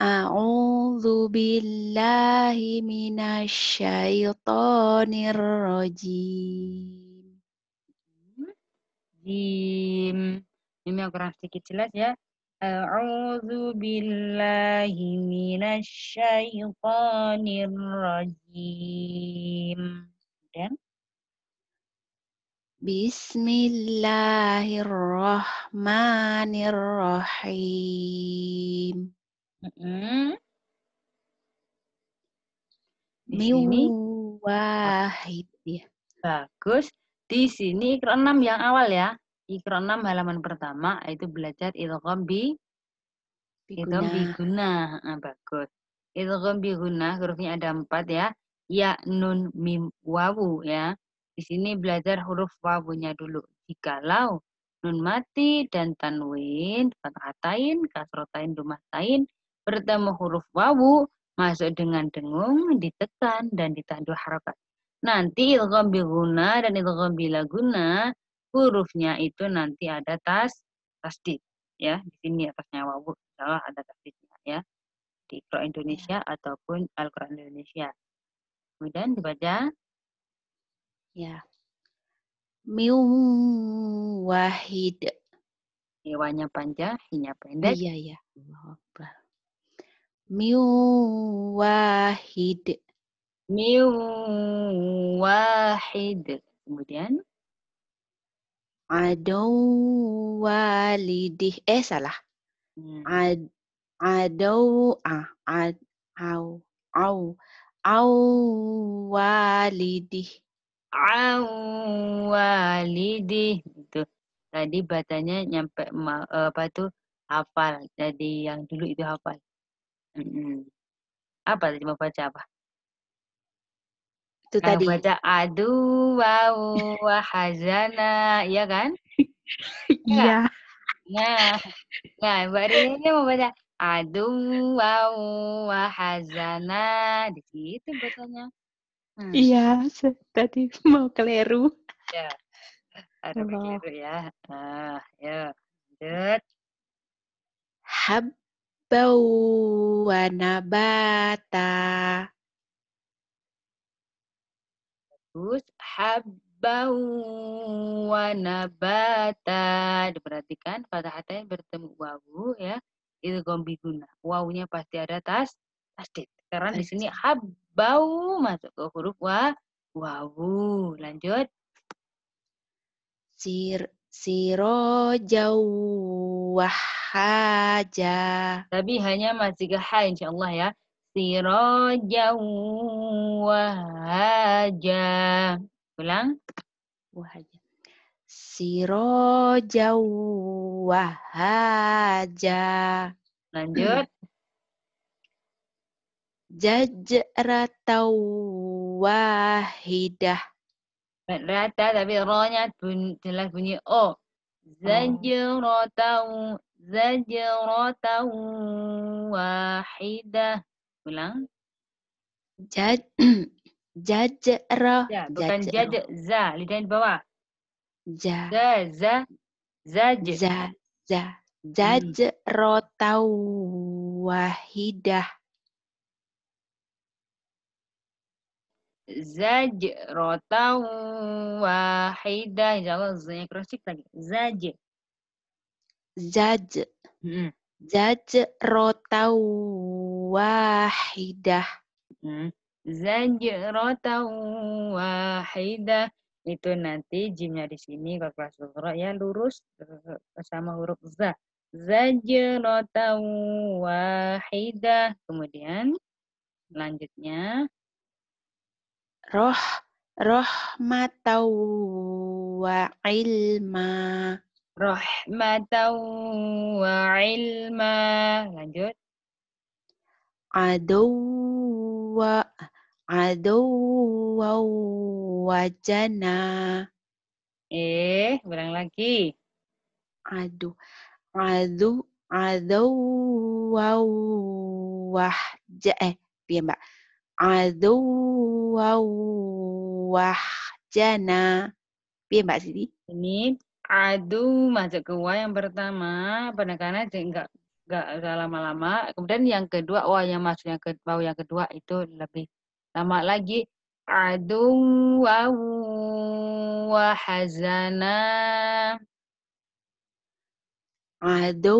A'udzu billahi minasyaitonir rajim. Jim. Ini aku kurang sedikit jelas ya. A'udzu billahi minasyaitonir rajim. Dan Bismillahirrahmanirrahim. -hmm. Di sini bagus. Di sini ikro 6 yang awal ya. Ikro 6 halaman pertama itu belajar ilham bi bi guna. Nah, bagus. bi guna hurufnya ada empat ya. Ya, nun, mim, wawu ya. Di sini belajar huruf wawunya dulu. Jikalau nun mati dan tanwin, fathatain, kasrotain, dumatain, bertemu huruf wawu, masuk dengan dengung, ditekan, dan ditandu harokat. Nanti ilgham guna dan ilgham bilaguna, hurufnya itu nanti ada tas, tasdid. Ya, di sini atasnya wawu, salah ada tasdidnya ya. Di pro Indonesia ya. ataupun Al-Quran Indonesia. Kemudian dibaca. Ya. Miu wahid. Hewanya panjang, hinya pendek. Iya, iya. Allah Miwahid. Miwahid. Kemudian. Adaw walidih. Eh, salah. Hmm. Ad, adaw. Ah, ad, aw. Aw. Aw walidih. Aw walidih. Itu. Tadi batanya nyampe. Eh, apa tuh? Hafal. Jadi yang dulu itu hafal. Apa tadi mau baca apa? Itu tadi. baca adu wau wahazana, iya kan? Iya. iya. Nah, nah baru ini mau baca adu wau wahazana di situ bacanya. Hmm. Iya, hmm. tadi mau keliru. Ya, ada keliru ya. Ah, ya. good Hab wanabata. Terus habban warna nabata. Diperhatikan pada yang bertemu wawu ya. Itu gombi guna. Wawunya pasti ada tas dit. Karena di sini habau masuk ke huruf wa wawu. Lanjut. Sir siro jauh Wahaja, tapi hanya masih ke ha Allah ya sirajan wahaja ulang wahaja sirajan wahaja lanjut jajratau wahidah rata tapi ronya bun, jelas bunyi o zajratan zajratan wahidah. Ulang. Jaj jajra. Ya, bukan jaj za, lidah di bawah. Ja. Za za zaj. Za za hmm. jajratan wahidah. zajratan wahidah. Insyaallah zanya krosik lagi. Zaj. Zaj. Hmm. Zajratan wahidah. Hmm. Zajratan wahidah. Itu nanti jimnya di sini kalau kelas ya lurus eh, sama huruf za. Zajratan wahidah. Kemudian lanjutnya roh rahmataw wa ilma rahmataw wa ilma lanjut aduwa aduwa wajana eh ulang lagi adu adu adu wow wahja eh biar mbak aduwa jana. Piye Mbak Siti? Ini adu masuk ke wa yang pertama, penekanannya enggak enggak lama-lama. Kemudian yang kedua wa oh, yang masuk yang kedua yang kedua itu lebih lama lagi adu wa jana, Adu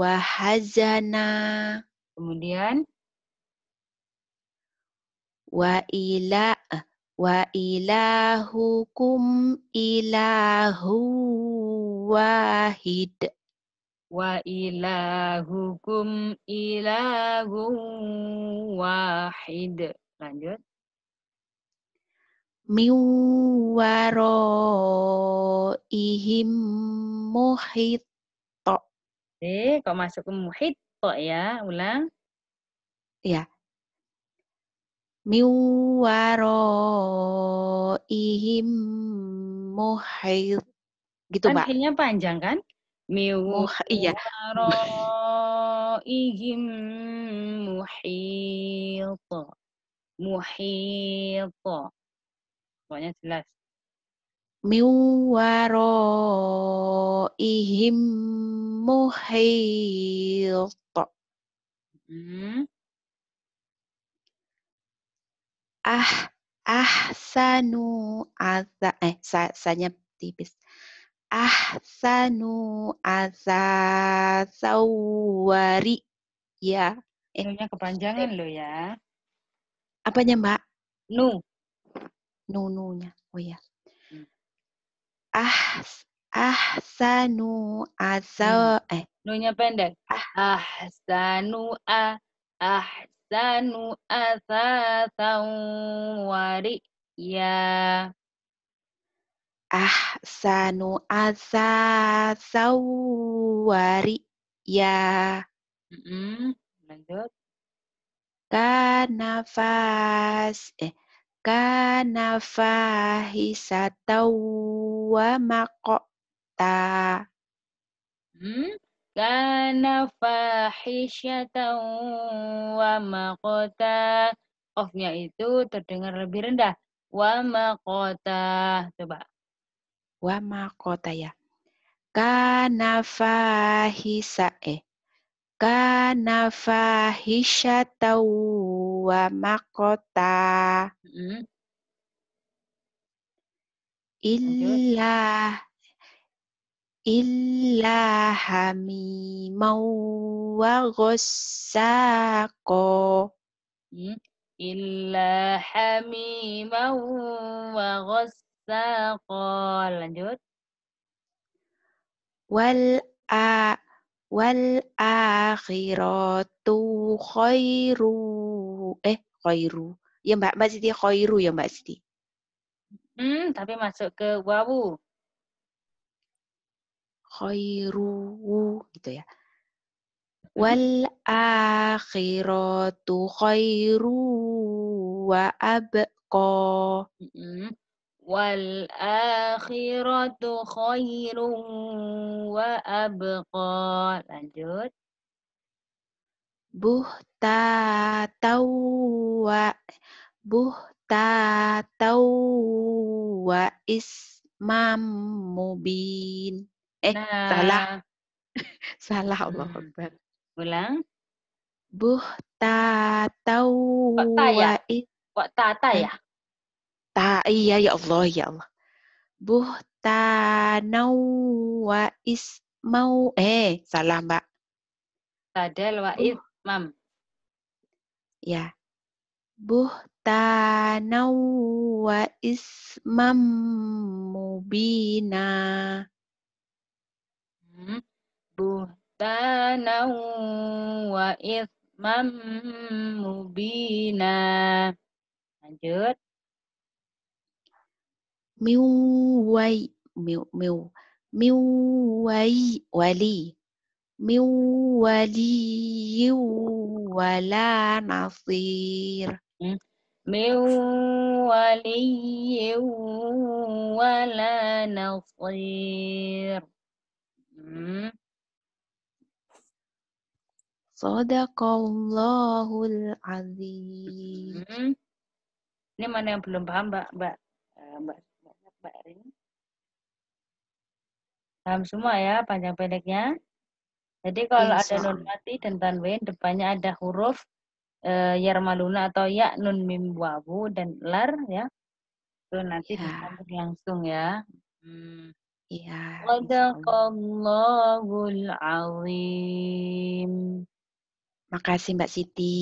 wa jana. Kemudian wa ila wa ilahukum ilahu wahid wa ilahukum ilahu wahid lanjut min waraihim muhitto eh kok masuk ke muhitto ya ulang ya miwaro ihim muhid gitu pak? Kan akhirnya panjang kan miwaro iya ihim muhid muhid pokoknya jelas miwaro ihim muhid hmm. ah ah sanu aza eh sa, sanya tipis Ah ahsanu sawari ya eh. Nunya kepanjangan lo ya apanya mbak nu nu nunya oh ya hmm. ah sanu azaw hmm. eh nunya pendek ah. sanu a ah الْإِنسَانُ أَثَاثًا وَرِئْيًا Ahsanu azza ya. Mm -hmm. Lanjut. Kanafas eh kanafahisatau wa maqta. Hmm? Kana fahisyatan wa maqata off itu terdengar lebih rendah. Wa maqata Coba. Wa maqata ya. Kana fahisa eh. Kana fahisyatan wa maqata Illa illa mau wa ghassaqa hmm. illa hamimau wa ghassaqa lanjut wal a wal akhiratu khairu eh khairu ya Mbak Mbak Siti khairu ya Mbak Siti hmm tapi masuk ke wawu khairu gitu ya. Wal akhiratu khairu wa abqa. Wal akhiratu khairu wa abqa. Lanjut. Buhta tawa buhta tawa ismam mubin. Eh, nah. salah. salah Allah hmm. Akbar. Ulang. tau ya? wa ya? ta ta ya? Ta iya ya Allah ya Allah. Buh ta nau wa ismau eh salah Mbak. Tadal wa mam. Ya. Buh ta nau wa mam mubina. بهتانا وإثما مبينا lanjut miu wai miu miu miu wai wali miu wali wala nasir من ولي ولا نصير Sadaqallahul azim. Hmm. Ini mana yang belum paham, Mbak? Mbak eh, Mbak Mbak, Mbak Erin. Paham semua ya panjang pendeknya? Jadi kalau Insya. ada nun mati dan tanwin depannya ada huruf e, eh, yarmaluna atau ya nun mim wawu dan lar ya. Itu nanti ya. langsung ya. Hmm. Iya. Sadaqallahul azim. Makasih Mbak Siti.